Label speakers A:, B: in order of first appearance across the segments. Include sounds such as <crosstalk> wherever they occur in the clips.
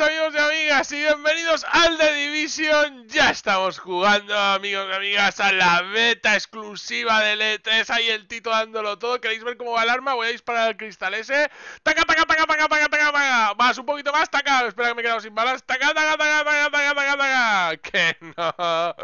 A: amigos y amigas y bienvenidos al The Division Ya estamos jugando amigos y amigas a la beta exclusiva del E3 Ahí el Tito dándolo todo, ¿queréis ver cómo va el arma? Voy a disparar al cristal ese Taca, taca, taca, taca, taca, taca, taca Más, un poquito más, taca Espera que me he quedado sin balas Taca, taca, taca, taca, taca, taca, taca Que no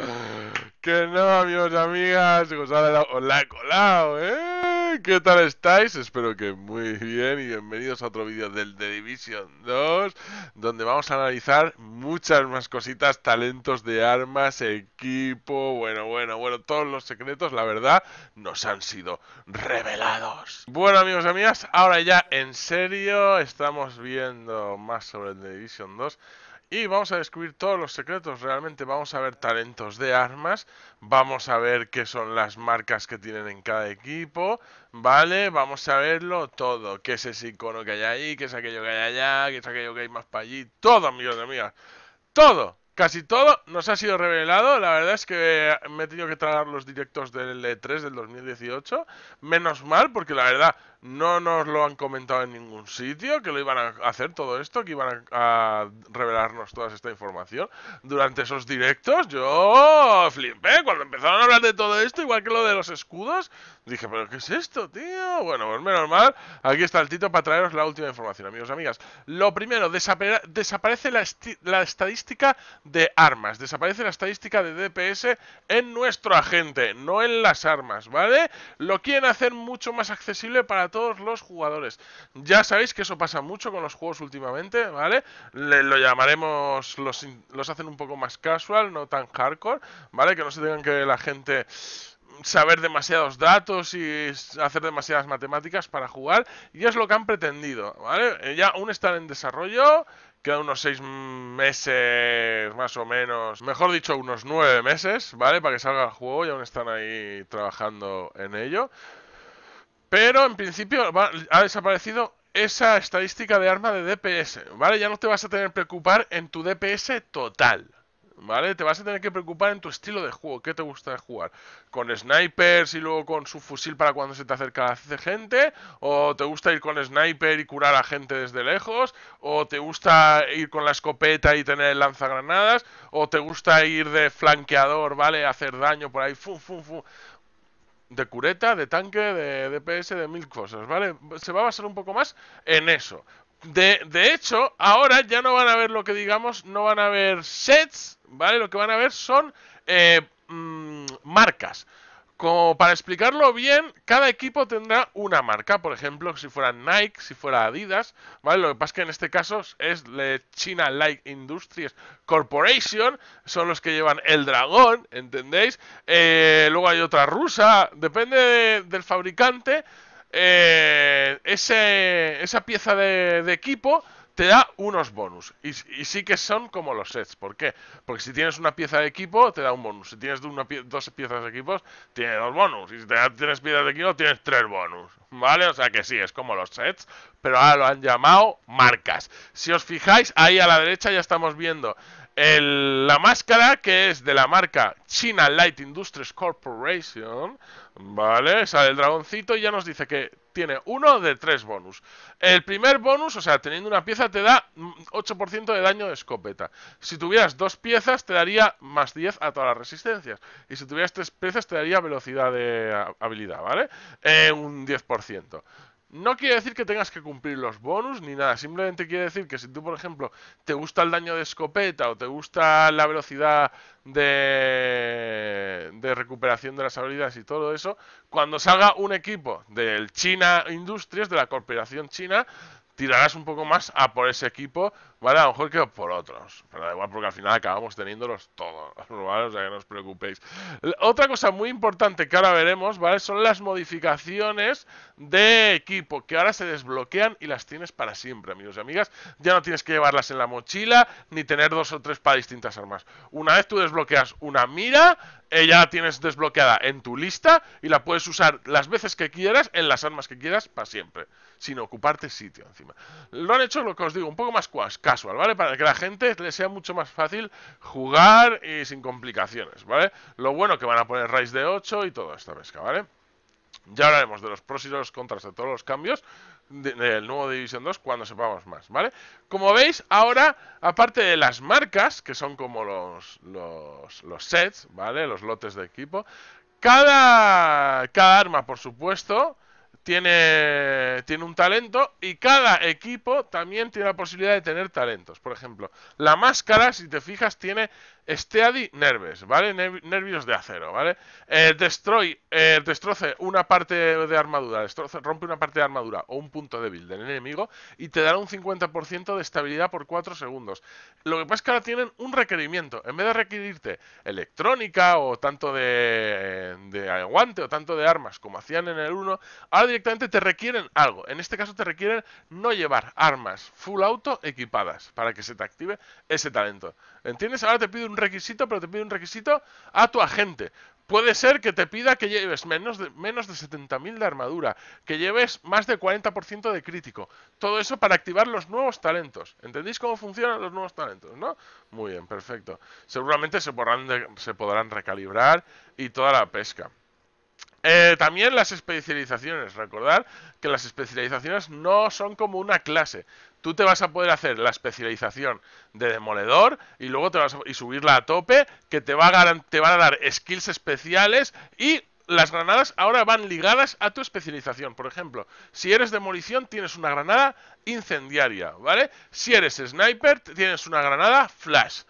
A: Que no amigos y amigas pues Os ha colado, eh ¿Qué tal estáis? Espero que muy bien y bienvenidos a otro vídeo del The Division 2 donde vamos a analizar muchas más cositas, talentos de armas, equipo, bueno, bueno, bueno, todos los secretos, la verdad, nos han sido revelados. Bueno amigos y amigas, ahora ya en serio estamos viendo más sobre el The Division 2 y vamos a descubrir todos los secretos, realmente vamos a ver talentos de armas, vamos a ver qué son las marcas que tienen en cada equipo, ¿vale? Vamos a verlo todo, qué es ese icono que hay ahí, qué es aquello que hay allá, qué es aquello que hay más para allí, todo, amigos de amigas, todo, casi todo nos ha sido revelado, la verdad es que me he tenido que tragar los directos del E3 del 2018, menos mal, porque la verdad no nos lo han comentado en ningún sitio, que lo iban a hacer todo esto, que iban a, revelarnos toda esta información durante esos directos. Yo flipé cuando empezaron a hablar de todo esto, igual que lo de los escudos. Dije, pero ¿qué es esto, tío? Bueno, pues menos mal, aquí está el Tito para traeros la última información, amigos amigas. Lo primero, desaparece la, la estadística de armas, desaparece la estadística de DPS en nuestro agente, no en las armas, ¿vale? Lo quieren hacer mucho más accesible para todos los jugadores. Ya sabéis que eso pasa mucho con los juegos últimamente, ¿vale? lo llamaremos, los, los hacen un poco más casual, no tan hardcore, ¿vale? Que no se tengan que la gente saber demasiados datos y hacer demasiadas matemáticas para jugar. Y es lo que han pretendido, ¿vale? Eh, ya aún están en desarrollo, quedan unos seis meses más o menos, mejor dicho, unos nueve meses, ¿vale? Para que salga el juego y aún están ahí trabajando en ello. Pero en principio ha desaparecido esa estadística de arma de DPS, ¿vale? Ya no te vas a tener que preocupar en tu DPS total, ¿vale? Te vas a tener que preocupar en tu estilo de juego, qué te gusta jugar. ¿Con snipers y luego con su fusil para cuando se te acerca la gente? ¿O te gusta ir con sniper y curar a gente desde lejos? ¿O te gusta ir con la escopeta y tener lanzagranadas? ¿O te gusta ir de flanqueador, ¿vale? Hacer daño por ahí, fum, fum, fum de cureta, de tanque, de DPS, de, mil cosas, ¿vale? Se va a basar un poco más en eso. De, hecho, ahora ya no van a ver lo que digamos, no van a ver sets, ¿vale? Lo que van a ver son eh, mm, marcas. Como para explicarlo bien, cada equipo tendrá una marca. Por ejemplo, si fuera Nike, si fuera Adidas, ¿vale? Lo que pasa es que en este caso es China Light Industries Corporation, son los que llevan el dragón, ¿entendéis? Eh, luego hay otra rusa, depende del fabricante. Eh, esa pieza de equipo te da unos bonus. Y, sí que son como los sets. ¿Por qué? Porque si tienes una pieza de equipo, te da un bonus. Si tienes dos piezas de equipos, ...tienes dos bonus. Y si te da tres piezas de equipo, tienes tres bonus. ¿Vale? O sea que sí, es como los sets. Pero ahora lo han llamado marcas. Si os fijáis, ahí a la derecha ya estamos viendo la máscara que es de la marca China Light Industries Corporation, ¿vale? Sale el dragoncito y ya nos dice que tiene uno de tres bonus. El primer bonus, o sea, teniendo una pieza, te da 8% mm, de daño de escopeta. Si tuvieras dos piezas, te daría más 10 a todas las resistencias. Y si tuvieras tres piezas, te daría velocidad de habilidad, ¿vale? Eh, un 10%. No quiere decir que tengas que cumplir los bonus ni nada, simplemente quiere decir que si tú, por ejemplo, te gusta el daño de escopeta o te gusta la velocidad de, recuperación de las habilidades y todo eso, cuando salga un equipo del China Industries, de la corporación china, tirarás un poco más a por ese equipo Vale, a lo mejor que por otros, pero da igual porque al final acabamos teniéndolos todos, <laughs> ¿vale? O sea que no os preocupéis. Otra cosa muy importante que ahora veremos, ¿vale? Son las modificaciones de equipo, que ahora se desbloquean y las tienes para siempre, amigos y amigas. Ya no tienes que llevarlas en la mochila, ni tener dos o tres para distintas armas. Una vez tú desbloqueas una mira, ella eh, la tienes desbloqueada en tu lista y la puedes usar las veces que quieras, en las armas que quieras, para siempre, sin ocuparte sitio encima. Lo han hecho, lo que os digo, un poco más cuasca casual, ¿vale? Para que la gente le sea mucho más fácil jugar y sin complicaciones, ¿vale? Lo bueno que van a poner raíz de 8 y todo esta pesca, ¿vale? Ya hablaremos de los pros y los contras de todos los cambios del nuevo Division 2 cuando sepamos más, ¿vale? Como veis, ahora, aparte de las marcas, que son como los, los, los sets, ¿vale? Los lotes de equipo, cada, cada arma, por supuesto, tiene, tiene un talento y cada equipo también tiene la posibilidad de tener talentos. Por ejemplo, la máscara, si te fijas, tiene Steady Nerves, ¿vale? nervios de acero, ¿vale? Eh, destroy, eh, destroce una parte de armadura, destroce, rompe una parte de armadura o un punto débil del enemigo y te dará un 50% de estabilidad por 4 segundos. Lo que pasa es que ahora tienen un requerimiento. En vez de requerirte electrónica o tanto de, aguante o tanto de armas como hacían en el 1, ahora directamente te requieren algo. En este caso te requieren no llevar armas full auto equipadas para que se te active ese talento. ¿Entiendes? Ahora te pido un requisito, pero te pide un requisito a tu agente. Puede ser que te pida que lleves menos de, menos de 70.000 de armadura, que lleves más de 40% de crítico. Todo eso para activar los nuevos talentos. ¿Entendéis cómo funcionan los nuevos talentos, no? Muy bien, perfecto. Seguramente se podrán, se podrán recalibrar y toda la pesca. Eh, también las especializaciones. Recordar que las especializaciones no son como una clase, Tú te vas a poder hacer la especialización de demoledor y luego te vas a, y subirla a tope, que te, va a, te van a dar skills especiales y las granadas ahora van ligadas a tu especialización. Por ejemplo, si eres demolición, tienes una granada incendiaria, ¿vale? Si eres sniper, tienes una granada flash.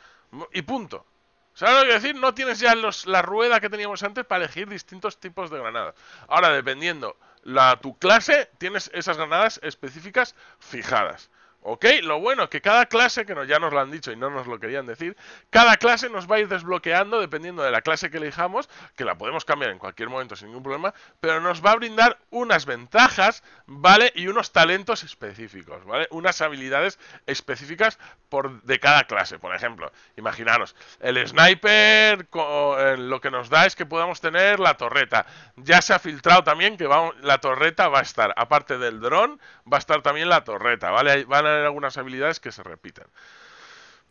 A: Y punto. ¿Sabes lo que decir? No tienes ya los, la rueda que teníamos antes para elegir distintos tipos de granadas. Ahora, dependiendo la, tu clase, tienes esas granadas específicas fijadas. ¿Ok? Lo bueno es que cada clase, que ya nos lo han dicho y no nos lo querían decir, cada clase nos va a ir desbloqueando, dependiendo de la clase que elijamos, que la podemos cambiar en cualquier momento sin ningún problema, pero nos va a brindar unas ventajas, ¿vale? Y unos talentos específicos, ¿vale? Unas habilidades específicas por, de cada clase. Por ejemplo, imaginaros, el sniper eh, lo que nos da es que podamos tener la torreta. Ya se ha filtrado también que va, la torreta va a estar, aparte del dron, va a estar también la torreta, ¿vale? Van algunas habilidades que se repitan.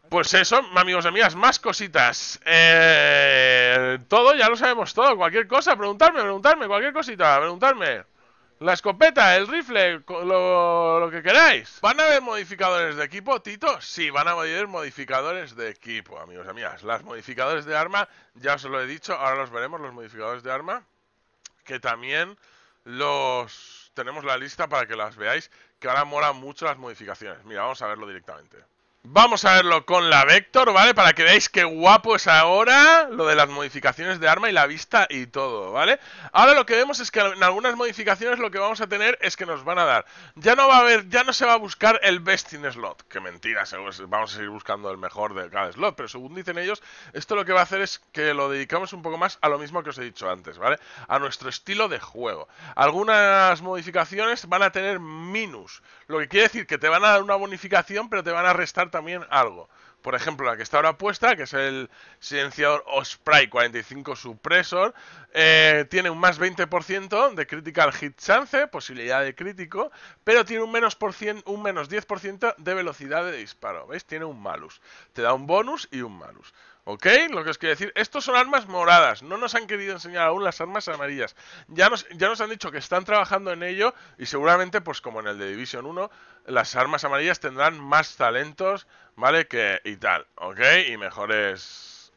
A: Pues eso, amigos y amigas, más cositas. Eh, todo, ya lo sabemos todo. Cualquier cosa, preguntarme, preguntarme, cualquier cosita, preguntarme. La escopeta, el rifle, lo, lo, que queráis. ¿Van a haber modificadores de equipo, Tito? Sí, van a haber modificadores de equipo, amigos y amigas. Las modificadores de arma, ya os lo he dicho, ahora los veremos, los modificadores de arma. Que también los tenemos la lista para que las veáis que ahora mola mucho las modificaciones. Mira, vamos a verlo directamente. Vamos a verlo con la Vector, ¿vale? Para que veáis qué guapo es ahora lo de las modificaciones de arma y la vista y todo, ¿vale? Ahora lo que vemos es que en algunas modificaciones lo que vamos a tener es que nos van a dar. Ya no va a haber, ya no se va a buscar el best in slot. Que mentira, vamos a seguir buscando el mejor de cada slot. Pero según dicen ellos, esto lo que va a hacer es que lo dedicamos un poco más a lo mismo que os he dicho antes, ¿vale? A nuestro estilo de juego. Algunas modificaciones van a tener minus. Lo que quiere decir que te van a dar una bonificación, pero te van a restar también algo. Por ejemplo, la que está ahora puesta, que es el silenciador Osprey 45 supresor, eh, tiene un más 20% de critical hit chance, posibilidad de crítico, pero tiene un menos, por un menos 10% de velocidad de disparo. ¿Veis? Tiene un malus. Te da un bonus y un malus. ¿Ok? Lo que os quiero decir, estos son armas moradas, no nos han querido enseñar aún las armas amarillas. Ya nos, ya nos han dicho que están trabajando en ello y seguramente, pues como en el de Division 1, las armas amarillas tendrán más talentos, ¿vale? Que, y tal, ¿ok? Y mejores,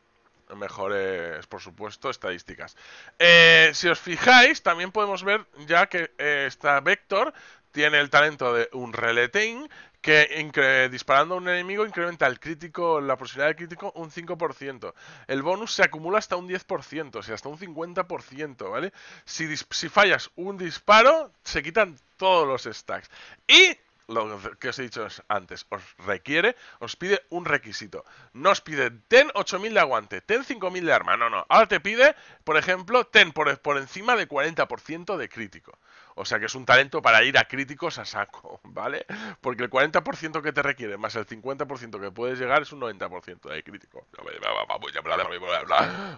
A: mejores, por supuesto, estadísticas. Eh, si os fijáis, también podemos ver ya que eh, está Vector tiene el talento de un reletín que disparando a un enemigo incrementa el crítico, la posibilidad de crítico un 5%. El bonus se acumula hasta un 10%, o sea, hasta un 50%, ¿vale? Si, si fallas un disparo, se quitan todos los stacks. Y lo que os he dicho antes, os requiere, os pide un requisito. No os pide ten 8.000 de aguante, ten 5.000 de arma, no, no. Ahora te pide, por ejemplo, ten por, por encima de 40% de crítico. O sea que es un talento para ir a críticos a saco, <laughs> ¿vale? Porque el 40% que te requiere más el 50% que puedes llegar es un 90% de crítico.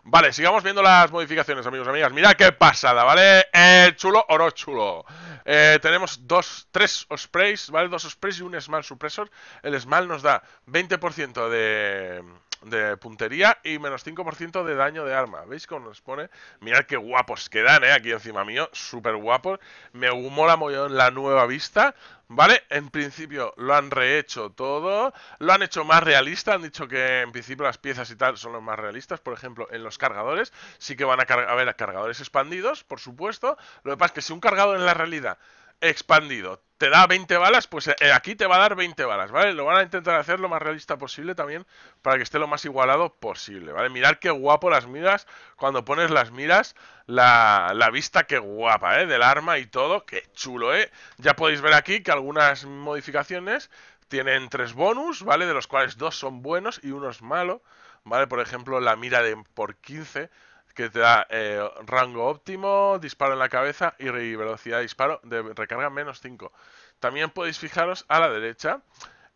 A: Vale, sigamos viendo las modificaciones, amigos y amigas. Mira qué pasada, ¿vale? Eh, chulo o no chulo. Eh, tenemos dos, tres sprays ¿vale? Dos sprays y un Small Suppressor. El Small nos da 20% de, de puntería y menos 5% de daño de arma. ¿Veis cómo nos pone? Mirad qué guapos quedan, ¿eh? Aquí encima mío, súper guapos. Me mola en la nueva vista. ¿Vale? En principio lo han rehecho todo, lo han hecho más realista, han dicho que en principio las piezas y tal son los más realistas, por ejemplo, en los cargadores sí que van a haber cargadores expandidos, por supuesto, lo que pasa es que si un cargador en la realidad expandido. Te da 20 balas, pues eh, eh, aquí te va a dar 20 balas, ¿vale? Lo van a intentar hacer lo más realista posible también para que esté lo más igualado posible, ¿vale? Mirad qué guapo las miras, cuando pones las miras, la, la vista qué guapa, ¿eh? Del arma y todo, qué chulo, ¿eh? Ya podéis ver aquí que algunas modificaciones tienen tres bonus, ¿vale? De los cuales dos son buenos y uno es malo, ¿vale? Por ejemplo, la mira de por 15 que te da eh, rango óptimo, disparo en la cabeza y, velocidad de disparo de recarga menos 5. También podéis fijaros a la derecha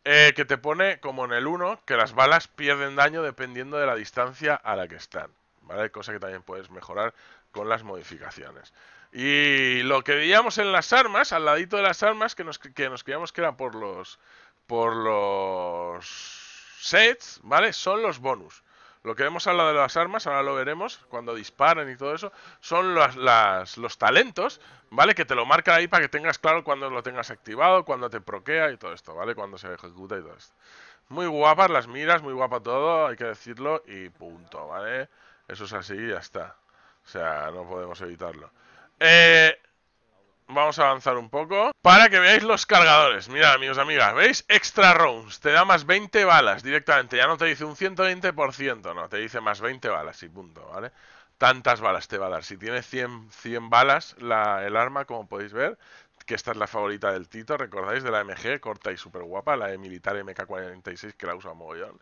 A: eh, que te pone como en el 1 que las balas pierden daño dependiendo de la distancia a la que están. ¿Vale? Cosa que también puedes mejorar con las modificaciones. Y lo que veíamos en las armas, al ladito de las armas, que nos, que nos creíamos que era por los, por los sets, ¿vale? Son los bonus. Lo que hemos hablado de las armas, ahora lo veremos, cuando disparen y todo eso, son las, las, los talentos, ¿vale? Que te lo marca ahí para que tengas claro cuando lo tengas activado, cuando te proquea y todo esto, ¿vale? Cuando se ejecuta y todo esto. Muy guapas las miras, muy guapa todo, hay que decirlo y punto, ¿vale? Eso es así y ya está. O sea, no podemos evitarlo. Eh, Vamos a avanzar un poco para que veáis los cargadores. Mira amigos, amigas, ¿veis? Extra rounds. Te da más 20 balas directamente. Ya no te dice un 120%, no. Te dice más 20 balas y punto, ¿vale? Tantas balas te va a dar. Si tiene 100, 100 balas la, el arma, como podéis ver, que esta es la favorita del Tito, ¿recordáis? De la MG, corta y súper guapa, la e militar MK46 que la usa mogollón.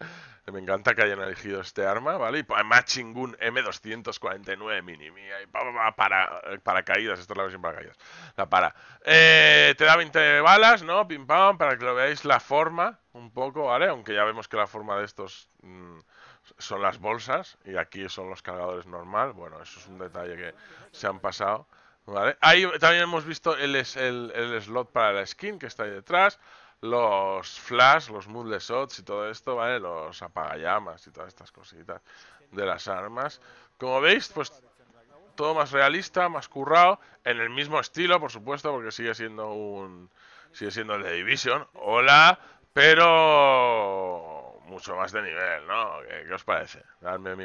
A: Me encanta que hayan elegido este arma, ¿vale? Y pues, además chingún, M249 mini y para, para, eh, para caídas, esta es la versión para caídas, la para. Eh, te da 20 balas, ¿no? Pim pam, para que lo veáis la forma un poco, ¿vale? Aunque ya vemos que la forma de estos... Mm, son las bolsas y aquí son los cargadores normal. Bueno, eso es un detalle que se han pasado. Ahí también hemos visto el, el, el, slot para la skin que está ahí detrás, los flash, los moodless shots y todo esto, ¿vale? Los apagallamas y todas estas cositas de las armas. Como veis, pues todo más realista, más currado, en el mismo estilo, por supuesto, porque sigue siendo un... sigue siendo el de Division. Hola, pero mucho más de nivel, ¿no? ¿Qué, os parece? Darme,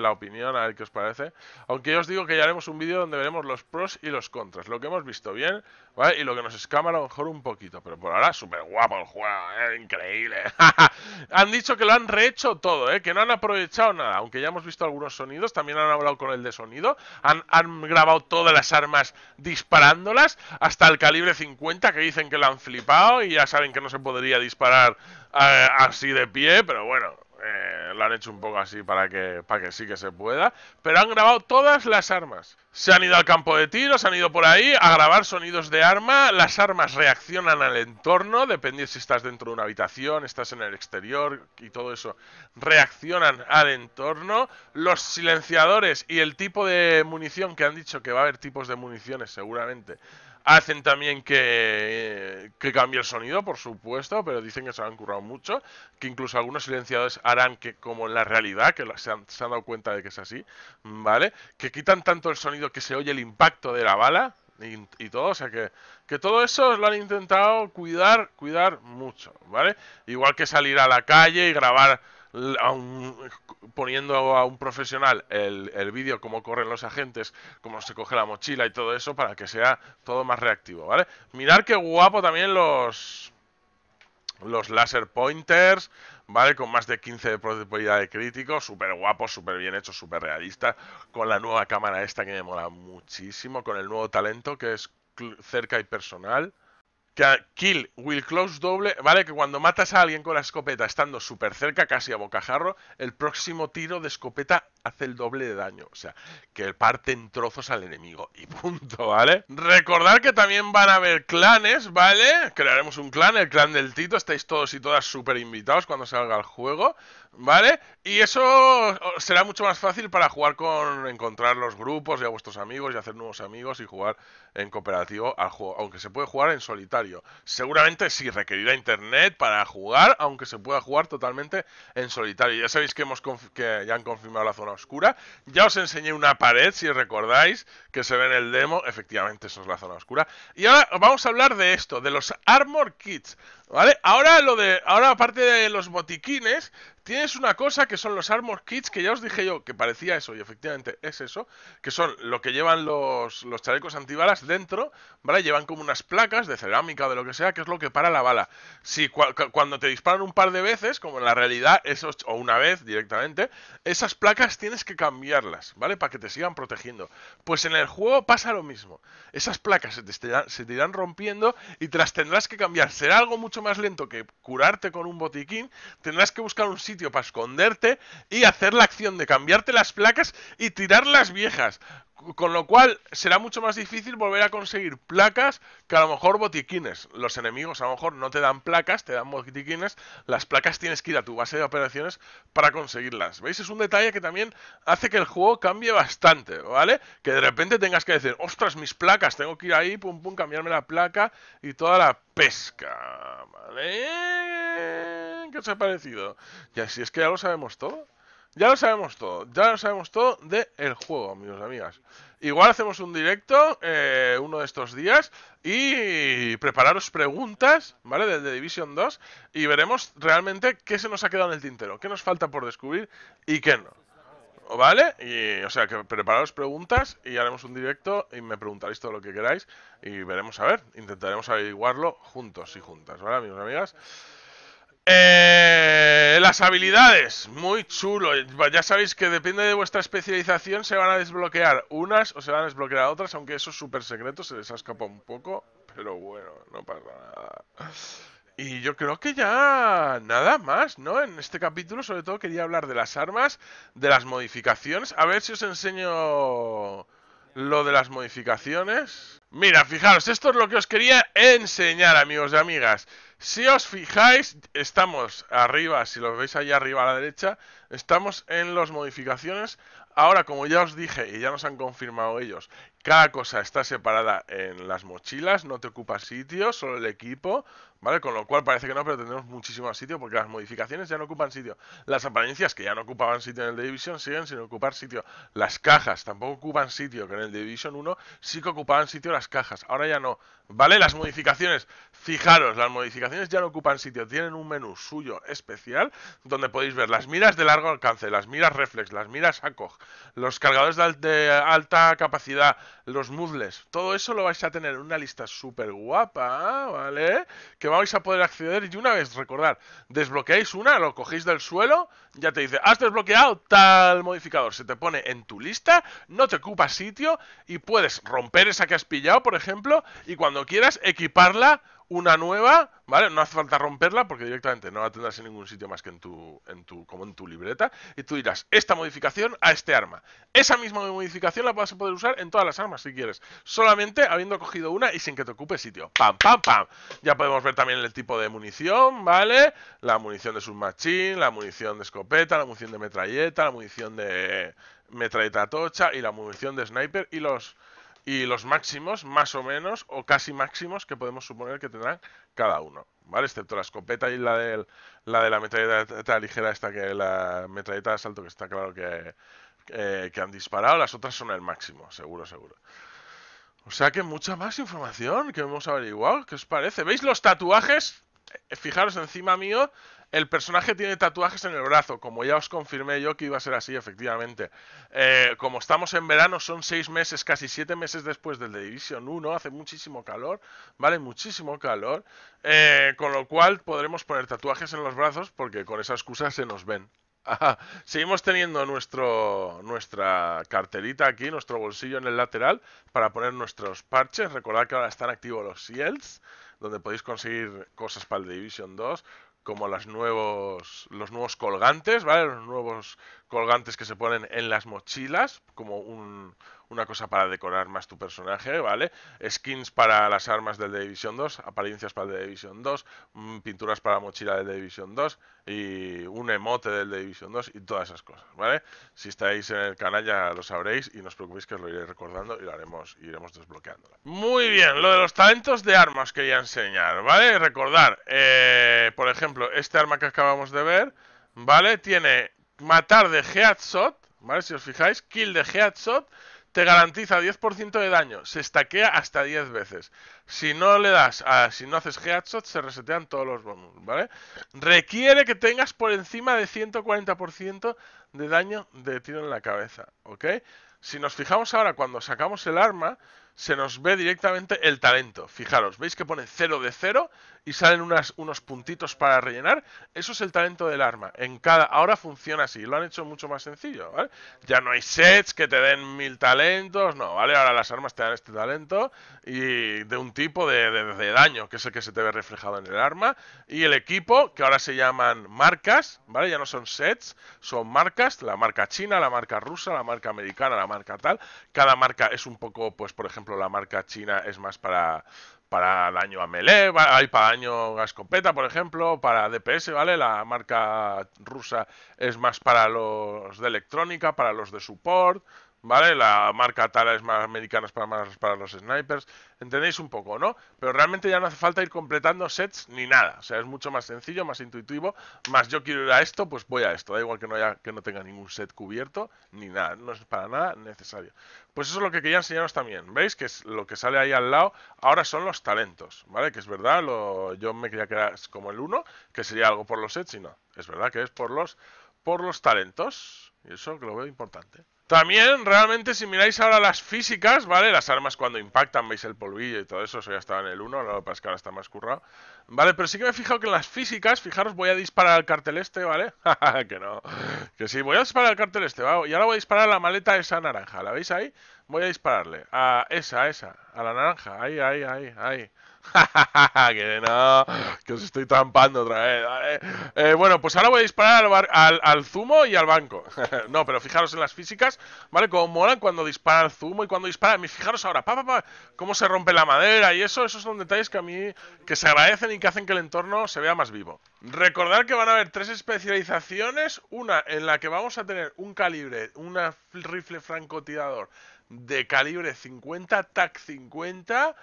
A: la opinión, a ver qué os parece. Aunque yo os digo que ya haremos un vídeo donde veremos los pros y los contras, lo que hemos visto bien, ¿vale? Y lo que nos escama a lo mejor un poquito, pero por ahora súper guapo el juego, ¿eh? increíble. <laughs> han dicho que lo han rehecho todo, ¿eh? Que no han aprovechado nada, aunque ya hemos visto algunos sonidos, también han hablado con el de sonido, han, grabado todas las armas disparándolas, hasta el calibre 50 que dicen que lo han flipado y ya saben que no se podría disparar eh, así de pie pero bueno, eh, lo han hecho un poco así para que, para que sí que se pueda. Pero han grabado todas las armas. Se han ido al campo de tiro, se han ido por ahí a grabar sonidos de arma. Las armas reaccionan al entorno, dependiendo si estás dentro de una habitación, estás en el exterior y todo eso. Reaccionan al entorno. Los silenciadores y el tipo de munición que han dicho que va a haber tipos de municiones seguramente Hacen también que, que cambie el sonido, por supuesto, pero dicen que se han currado mucho, que incluso algunos silenciadores harán que, como en la realidad, que se han, se han dado cuenta de que es así, ¿vale? Que quitan tanto el sonido que se oye el impacto de la bala, y, todo, o sea que, que todo eso lo han intentado cuidar, cuidar mucho, ¿vale? Igual que salir a la calle y grabar poniendo a un profesional el, el vídeo, cómo corren los agentes, cómo se coge la mochila y todo eso, para que sea todo más reactivo, ¿vale? Mirar qué guapo también los, los laser pointers, ¿vale? Con más de 15 de probabilidad de crítico, súper guapo, súper bien hecho, súper realista, con la nueva cámara esta que me mola muchísimo, con el nuevo talento que es cerca y personal. Que Kill will close doble, ¿vale? Que cuando matas a alguien con la escopeta estando súper cerca, casi a bocajarro, el próximo tiro de escopeta hace el doble de daño. O sea, que parte en trozos al enemigo. Y punto, ¿vale? Recordar que también van a haber clanes, ¿vale? Crearemos un clan, el clan del Tito. Estáis todos y todas súper invitados cuando salga el juego, ¿Vale? Y eso será mucho más fácil para jugar con encontrar los grupos y a vuestros amigos y hacer nuevos amigos y jugar en cooperativo al juego, aunque se puede jugar en solitario. Seguramente sí requerirá internet para jugar, aunque se pueda jugar totalmente en solitario. Ya sabéis que hemos que ya han confirmado la zona oscura. Ya os enseñé una pared, si recordáis, que se ve en el demo. Efectivamente, eso es la zona oscura. Y ahora vamos a hablar de esto, de los Armor Kits. ¿Vale? Ahora lo de. Ahora, aparte de los botiquines, tienes una cosa que son los Armor Kits, que ya os dije yo que parecía eso, y efectivamente es eso, que son lo que llevan los, los chalecos antibalas dentro, ¿vale? Llevan como unas placas de cerámica o de lo que sea, que es lo que para la bala. Si cuando te disparan un par de veces, como en la realidad, eso, o una vez directamente, esas placas tienes que cambiarlas, ¿vale? Para que te sigan protegiendo. Pues en el juego pasa lo mismo. Esas placas se te, se te irán rompiendo y te las tendrás que cambiar. Será algo mucho más lento que curarte con un botiquín, tendrás que buscar un sitio para esconderte y hacer la acción de cambiarte las placas y tirar las viejas. Con lo cual será mucho más difícil volver a conseguir placas que a lo mejor botiquines. Los enemigos a lo mejor no te dan placas, te dan botiquines. Las placas tienes que ir a tu base de operaciones para conseguirlas. ¿Veis? Es un detalle que también hace que el juego cambie bastante, ¿vale? Que de repente tengas que decir, ostras, mis placas, tengo que ir ahí, pum, pum, cambiarme la placa y toda la pesca, ¿vale? ¿Qué os ha parecido? Y así es que ya lo sabemos todo. Ya lo sabemos todo, ya lo sabemos todo del juego, amigos y amigas. Igual hacemos un directo eh, uno de estos días y prepararos preguntas, ¿vale? Del de Division 2 y veremos realmente qué se nos ha quedado en el tintero, qué nos falta por descubrir y qué no. ¿Vale? o sea, que prepararos preguntas y haremos un directo y me preguntaréis todo lo que queráis y veremos a ver, intentaremos averiguarlo juntos y juntas, ¿vale, amigos y amigas? Eh, las habilidades, muy chulo. Ya sabéis que depende de vuestra especialización se van a desbloquear unas o se van a desbloquear otras, aunque eso es súper secreto, se les ha escapado un poco, pero bueno, no pasa nada. Y yo creo que ya nada más, ¿no? En este capítulo sobre todo quería hablar de las armas, de las modificaciones. A ver si os enseño lo de las modificaciones. Mira, fijaros, esto es lo que os quería enseñar, amigos y amigas. Si os fijáis, estamos arriba, si lo veis ahí arriba a la derecha, estamos en las modificaciones. Ahora, como ya os dije y ya nos han confirmado ellos, cada cosa está separada en las mochilas, no te ocupa sitio, solo el equipo, ¿Vale? Con lo cual parece que no, pero tendremos muchísimo más sitio porque las modificaciones ya no ocupan sitio. Las apariencias que ya no ocupaban sitio en el Division siguen sin ocupar sitio. Las cajas tampoco ocupan sitio, que en el Division 1 sí que ocupaban sitio las cajas. Ahora ya no. ¿Vale? Las modificaciones, fijaros, las modificaciones ya no ocupan sitio. Tienen un menú suyo especial donde podéis ver las miras de largo alcance, las miras reflex, las miras ACOG, los cargadores de, alta capacidad, los muzzles. Todo eso lo vais a tener en una lista súper guapa, ¿vale? vais a poder acceder y una vez, recordad, desbloqueáis una, lo cogéis del suelo, ya te dice, has desbloqueado tal modificador, se te pone en tu lista, no te ocupa sitio y puedes romper esa que has pillado, por ejemplo, y cuando quieras equiparla una nueva, ¿vale? No hace falta romperla porque directamente no la tendrás en ningún sitio más que en tu, en tu, como en tu libreta. Y tú dirás, esta modificación a este arma. Esa misma modificación la vas a poder usar en todas las armas si quieres. Solamente habiendo cogido una y sin que te ocupe sitio. ¡Pam, pam, pam! Ya podemos ver también el tipo de munición, ¿vale? La munición de submachine, la munición de escopeta, la munición de metralleta, la munición de metralleta tocha y la munición de sniper y los y los máximos, más o menos, o casi máximos que podemos suponer que tendrán cada uno, ¿vale? Excepto la escopeta y la, de la de la metralleta ligera esta que la metralleta de asalto que está claro que, que han disparado, las otras son el máximo, seguro, seguro. O sea que mucha más información que a averiguado, ¿qué os parece? ¿Veis los tatuajes? Eh, fijaros encima mío, el personaje tiene tatuajes en el brazo, como ya os confirmé yo que iba a ser así, efectivamente. Eh, como estamos en verano, son seis meses, casi siete meses después del de Division 1, hace muchísimo calor, ¿vale? Muchísimo calor. Eh, con lo cual podremos poner tatuajes en los brazos porque con esa excusa se nos ven. Seguimos teniendo nuestro, nuestra carterita aquí, nuestro bolsillo en el lateral para poner nuestros parches. Recordad que ahora están activos los shields, donde podéis conseguir cosas para el Division 2 como los nuevos, los nuevos colgantes, ¿vale? Los nuevos colgantes que se ponen en las mochilas, como una cosa para decorar más tu personaje, ¿vale? Skins para las armas del The Division 2, apariencias para el División Division 2, mm, pinturas para la mochila del The Division 2 y un emote del The Division 2 y todas esas cosas, ¿vale? Si estáis en el canal ya lo sabréis y no os preocupéis que os lo iré recordando y lo haremos, iremos desbloqueándola. Muy bien, lo de los talentos de armas quería enseñar, ¿vale? Recordar, eh, por ejemplo, este arma que acabamos de ver, ¿vale? Tiene matar de headshot, ¿vale? Si os fijáis, kill de headshot te garantiza 10% de daño, se estaquea hasta 10 veces. Si no le das, si no haces headshot, se resetean todos los bonus, ¿vale? Requiere que tengas por encima de 140% de daño de tiro en la cabeza, ¿ok? Si nos fijamos ahora cuando sacamos el arma, se nos ve directamente el talento. Fijaros, veis que pone 0 de 0 y salen unas, unos puntitos para rellenar. Eso es el talento del arma. En cada, ahora funciona así, lo han hecho mucho más sencillo, Ya no hay sets que te den mil talentos, no, ¿vale? Ahora las armas te dan este talento y de un tipo de, daño, que es el que se te ve reflejado en el arma. Y el equipo, que ahora se llaman marcas, ¿vale? Ya no son sets, son marcas, la marca china, la marca rusa, la marca americana, la marca tal. Cada marca es un poco, pues por ejemplo, la marca china es más para para daño a melee, hay para daño a escopeta, por ejemplo, para DPS, ¿vale? La marca rusa es más para los de electrónica, para los de support, ¿vale? La marca tal es más americana para, para los snipers, entendéis un poco, ¿no? Pero realmente ya no hace falta ir completando sets ni nada, o sea, es mucho más sencillo, más intuitivo, más yo quiero ir a esto, pues voy a esto, da igual que no, haya, que no tenga ningún set cubierto, ni nada, no es para nada necesario. Pues eso es lo que quería enseñaros también, ¿veis? Que es lo que sale ahí al lado, ahora son los talentos, ¿vale? Que es verdad, lo, yo me quería era como el 1, que sería algo por los sets y no, es verdad que es por los, por los talentos, y eso que lo veo importante. También, realmente, si miráis ahora las físicas, ¿vale? Las armas cuando impactan, veis el polvillo y todo eso, eso ya estaba en el 1, ahora lo que ahora está más currado. Vale, pero sí que me he fijado que en las físicas, fijaros, voy a disparar al cartel este, ¿vale? <laughs> que no, que sí, voy a disparar al cartel este, ¿vale? Y ahora voy a disparar a la maleta esa naranja, ¿la veis ahí? Voy a dispararle a esa, a esa, a la naranja, ahí, ahí, ahí, ahí. <laughs> que no, que os estoy trampando otra vez. Eh, bueno, pues ahora voy a disparar al, al, zumo y al banco. <laughs> no, pero fijaros en las físicas, ¿vale? Como molan cuando dispara el zumo y cuando dispara. Fijaros ahora, pa, pa, cómo se rompe la madera y eso. Esos son detalles que a mí que se agradecen y que hacen que el entorno se vea más vivo. Recordar que van a haber tres especializaciones: una en la que vamos a tener un calibre, un rifle francotirador de calibre 50, TAC 50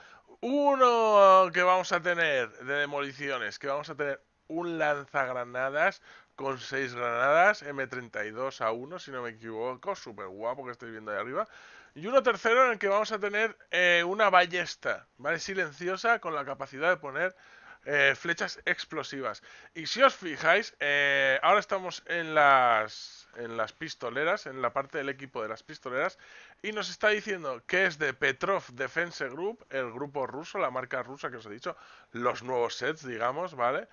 A: uno que vamos a tener de demoliciones, que vamos a tener un lanzagranadas con 6 granadas, M32 a 1, si no me equivoco, súper guapo que estoy viendo ahí arriba. Y uno tercero en el que vamos a tener eh, una ballesta, ¿vale? Silenciosa con la capacidad de poner eh, flechas explosivas. Y si os fijáis, eh, ahora estamos en las en las pistoleras, en la parte del equipo de las pistoleras, y nos está diciendo que es de Petrov Defense Group, el grupo ruso, la marca rusa que os he dicho, los nuevos sets, digamos, ¿vale?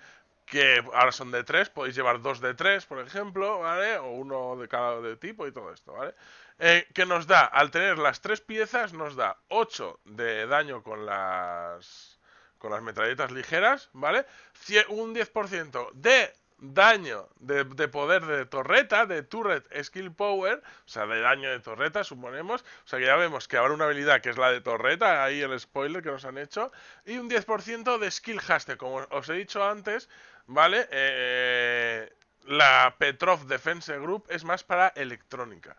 A: Que ahora son de tres, podéis llevar dos de tres, por ejemplo, ¿vale? O uno de cada de tipo y todo esto, ¿vale? Eh, que nos da, al tener las tres piezas, nos da 8 de daño con las con las metralletas ligeras, ¿vale? un 10% de daño de, poder de torreta, de turret skill power, o sea, de daño de torreta, suponemos. O sea, que ya vemos que habrá una habilidad que es la de torreta, ahí el spoiler que nos han hecho, y un 10% de skill haste, como os he dicho antes, ¿vale? Eh, la Petrov Defense Group es más para electrónica.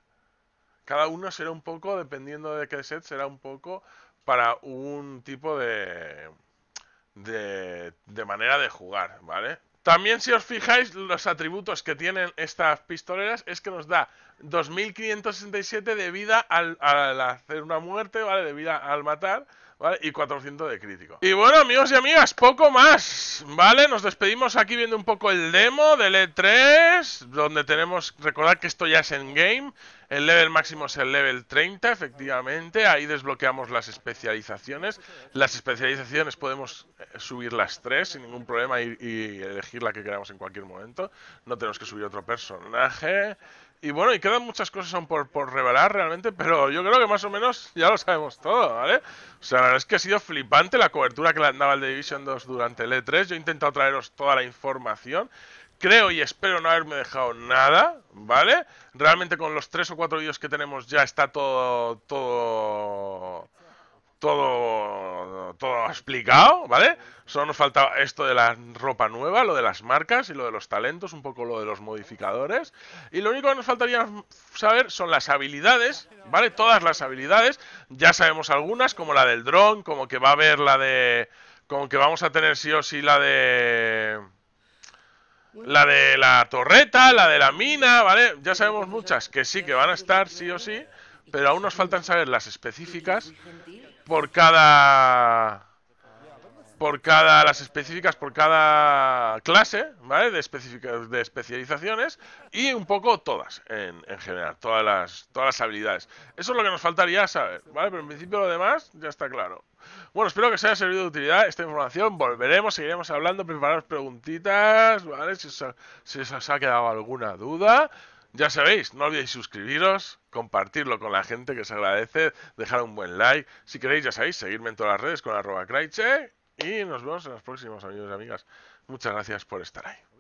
A: Cada uno será un poco, dependiendo de qué set, será un poco para un tipo de, de manera de jugar, ¿vale? También si os fijáis los atributos que tienen estas pistoleras es que nos da 2567 de vida al, hacer una muerte, ¿vale? De vida al matar y 400 de crítico. Y bueno, amigos y amigas, poco más, ¿vale? Nos despedimos aquí viendo un poco el demo del E3, donde tenemos, recordad que esto ya es en game. El level máximo es el level 30, efectivamente. Ahí desbloqueamos las especializaciones. Las especializaciones podemos eh, subir las tres sin ningún problema y, y elegir la que queramos en cualquier momento. No tenemos que subir otro personaje. Y bueno, y quedan muchas cosas aún por, por, revelar realmente, pero yo creo que más o menos ya lo sabemos todo, ¿vale? O sea, la verdad es que ha sido flipante la cobertura que le andaba al Division 2 durante el E3. Yo he intentado traeros toda la información creo y espero no haberme dejado nada, ¿vale? Realmente con los tres o cuatro vídeos que tenemos ya está todo, todo todo, todo explicado, ¿vale? Solo nos falta esto de la ropa nueva, lo de las marcas y lo de los talentos, un poco lo de los modificadores. Y lo único que nos faltaría saber son las habilidades, ¿vale? Todas las habilidades, ya sabemos algunas, como la del dron, como que va a haber la de... Como que vamos a tener sí o sí la de... La de la torreta, la de la mina, ¿vale? Ya sabemos muchas que sí que van a estar, sí o sí, pero aún nos faltan saber las específicas por cada por cada las específicas por cada clase vale de, específicas de especializaciones y un poco todas en, en, general todas las todas las habilidades eso es lo que nos faltaría saber vale pero en principio lo demás ya está claro bueno espero que os haya servido de utilidad esta información volveremos seguiremos hablando prepararos preguntitas vale si si os ha quedado alguna duda ya sabéis no olvidéis suscribiros compartirlo con la gente que se agradece, dejar un buen like. Si queréis, ya sabéis, seguirme en todas las redes con la Craiche. Y nos vemos en los próximos, amigos y amigas. Muchas gracias por estar ahí.